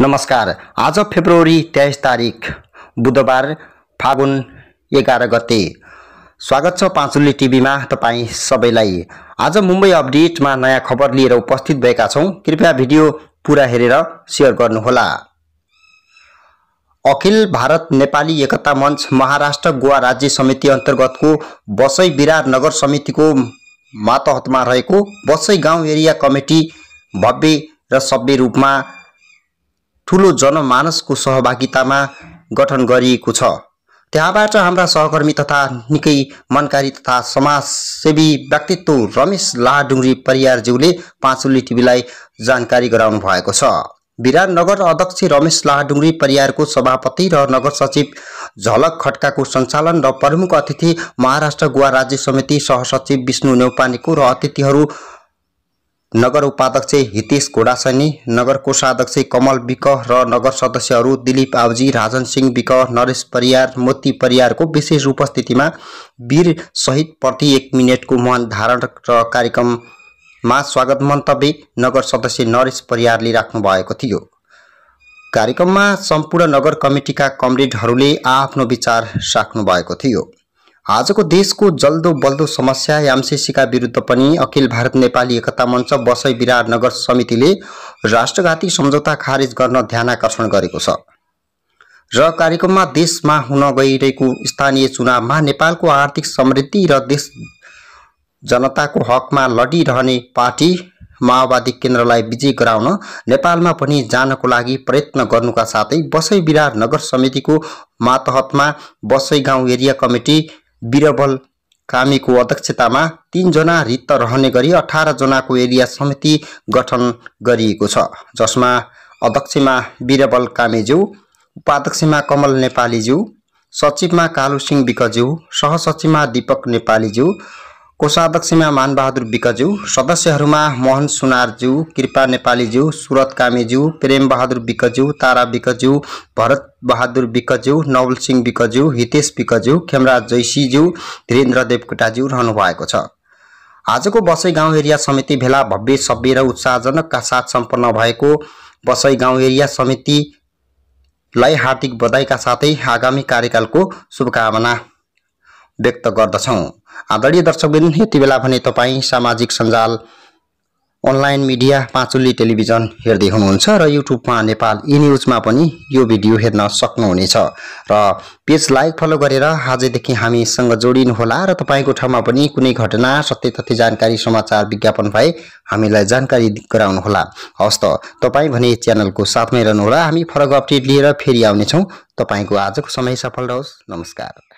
नमस्कार आज फेब्रुअरी तेइस तारिक बुधबार फागुन एघार गते स्वागत छ पाँचुली टिभीमा तपाईँ सबैलाई आज मुम्बई अपडेटमा नयाँ खबर लिएर उपस्थित भएका छौँ कृपया भिडियो पुरा हेरेर सेयर गर्नुहोला अखिल भारत नेपाली एकता मञ्च महाराष्ट्र गोवा राज्य समिति अन्तर्गतको बसै विरार नगर समितिको मातहतमा रहेको बसै गाउँ एरिया कमिटी भव्य र सभ्य रूपमा ठुलो जनमानसको सहभागितामा गठन गरिएको छ त्यहाँबाट हाम्रा सहकर्मी तथा निकै मनकारी तथा समाजसेवी व्यक्तित्व रमेश लाहाडुङ्री परियारज्यूले पाँचुली टिभीलाई जानकारी गराउनु भएको छ विराटनगर अध्यक्ष रमेश लाहाडुङ्री परियारको सभापति र नगर सचिव झलक खड्काको सञ्चालन र प्रमुख अतिथि महाराष्ट्र गोवा राज्य समिति सहसचिव विष्णु नेौपानेको र अतिथिहरू नगर उपाध्यक्ष हितेश घोडासनी नगर कोषाध्यक्ष कमल विक र नगर सदस्यहरू दिलीप आवजी राजन सिंह विक नरेश परियार मोती परियारको विशेष उपस्थितिमा वीर सहित प्रति एक मिनटको मन धारण र कार्यक्रममा स्वागत मन्तव्य नगर सदस्य नरेश परियारले राख्नु भएको थियो कार्यक्रममा सम्पूर्ण नगर कमिटीका कमरेडहरूले आफ्नो विचार राख्नु भएको थियो आजको देशको जल्दो बल्दो समस्या याम्सेसीका विरुद्ध पनि अखिल भारत नेपाली एकता मञ्च बसै विराटनगर समितिले राष्ट्रघाती सम्झौता खारेज गर्न ध्यान आकर्षण गरेको छ र कार्यक्रममा देशमा हुन गइरहेको स्थानीय चुनावमा नेपालको आर्थिक समृद्धि र देश जनताको हकमा लडिरहने पार्टी माओवादी केन्द्रलाई विजय गराउन नेपालमा पनि जानको लागि प्रयत्न गर्नुका साथै बसै विराटनगर समितिको मातहतमा बसै गाउँ एरिया कमिटी बिरबल कामीको अध्यक्षतामा तिनजना रित्त रहने गरी अठारजनाको एरिया समिति गठन गरिएको छ जसमा अध्यक्षमा बिरबल कामेज्यू उपाध्यक्षमा कमल नेपालीज्यू सचिवमा कालुसिंह विकज्यू सहसचिवमा दीपक नेपालीज्यू कोषाध्यक्षमा मानबहादुर विकज्यू सदस्यहरूमा मोहन सुनारज्यू कृपा नेपालीज्यू सुरत कामेज्यू प्रेमबहादुर विकज्यू तारा विकज्यू भरत बहादुर विकज्यू नवल सिंह विकज्यू हितेश विकज्यू खेमराज जैसीज्यू धीरेन्द्र देवकोटाज्यू रहनु भएको छ आजको बसै गाउँ एरिया समिति भेला भव्य सभ्य र उत्साहजनकका साथ सम्पन्न भएको बसै गाउँ एरिया समितिलाई हार्दिक बधाईका साथै आगामी कार्यकालको शुभकामना व्यक्त गर्दछौँ आदरणीय दर्शकबिन यति बेला भने तपाईँ सामाजिक सञ्जाल अनलाइन मिडिया पाँचुली टेलिभिजन हेर्दै हुनुहुन्छ र युट्युबमा नेपाल इ न्युजमा पनि यो भिडियो हेर्न सक्नुहुनेछ र पेज लाइक फलो गरेर आजदेखि हामीसँग जोडिनुहोला र तपाईँको ठाउँमा पनि कुनै घटना सत्य तथ्य जानकारी समाचार विज्ञापन भए हामीलाई जानकारी गराउनुहोला हवस् त तपाईँ भने च्यानलको साथमै रहनुहोला हामी फरक अपडेट लिएर फेरि आउनेछौँ तपाईँको आजको समय सफल रहोस् नमस्कार